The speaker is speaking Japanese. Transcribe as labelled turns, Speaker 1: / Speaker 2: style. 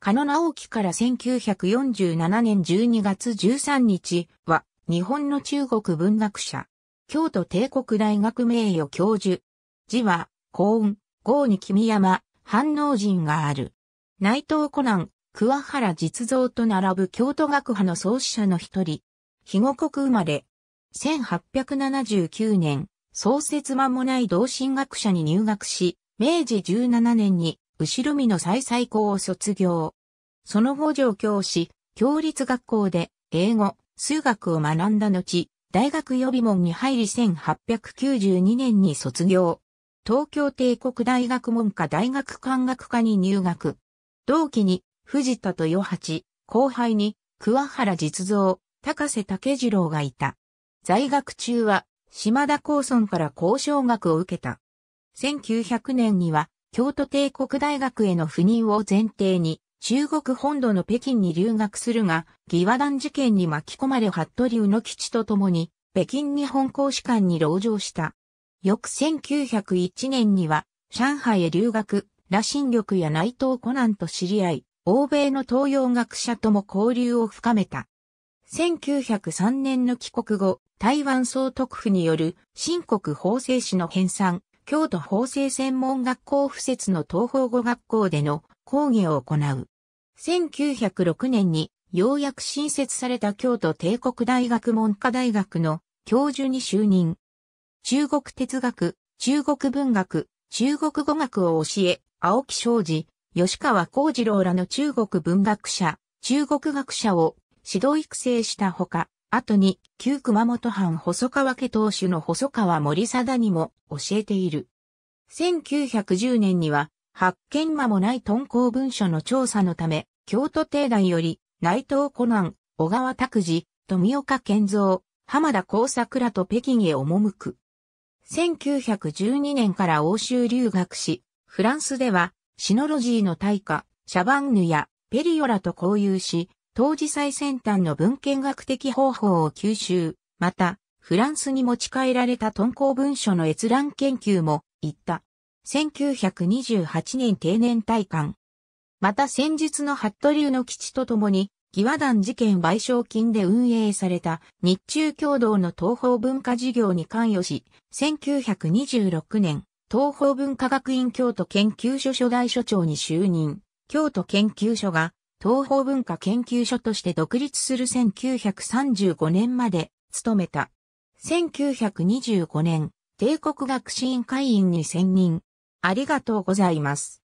Speaker 1: カノナオキから1947年12月13日は日本の中国文学者、京都帝国大学名誉教授。字は、幸運、郷に君山、反応人がある。内藤コナン、桑原実像と並ぶ京都学派の創始者の一人。肥後国生まれ。1879年、創設間もない同心学者に入学し、明治17年に、後ろ見の最々校を卒業。その後上京し、共立学校で英語、数学を学んだ後、大学予備門に入り1892年に卒業。東京帝国大学文科大学漢学科に入学。同期に藤田豊八、後輩に桑原実造、高瀬武次郎がいた。在学中は島田高村から交渉学を受けた。1900年には京都帝国大学への赴任を前提に中国本土の北京に留学するが、義和団事件に巻き込まれ服部の吉と共に、北京日本公使館に籠城した。翌1901年には、上海へ留学、羅新玉や内藤コナンと知り合い、欧米の東洋学者とも交流を深めた。1903年の帰国後、台湾総督府による新国法制史の編纂、京都法制専門学校附設の東方語学校での講義を行う。1906年にようやく新設された京都帝国大学文科大学の教授に就任。中国哲学、中国文学、中国語学を教え、青木昌司、吉川幸次郎らの中国文学者、中国学者を指導育成したほか、後に旧熊本藩細川家当主の細川森貞にも教えている。1910年には発見間もない敦煌文書の調査のため、京都帝大より、内藤湖南、小川拓司、富岡健造、浜田耕作らと北京へ赴く。1912年から欧州留学し、フランスでは、シノロジーの大家、シャバンヌやペリオラと交流し、当時最先端の文献学的方法を吸収、また、フランスに持ち帰られた敦煌文書の閲覧研究も、行った。1928年定年退官。また先日の服部の基地とともに、義和団事件賠償金で運営された日中共同の東方文化事業に関与し、1926年、東方文化学院京都研究所初代所長に就任。京都研究所が東方文化研究所として独立する1935年まで務めた。1925年、帝国学士院会員に選任。ありがとうございます。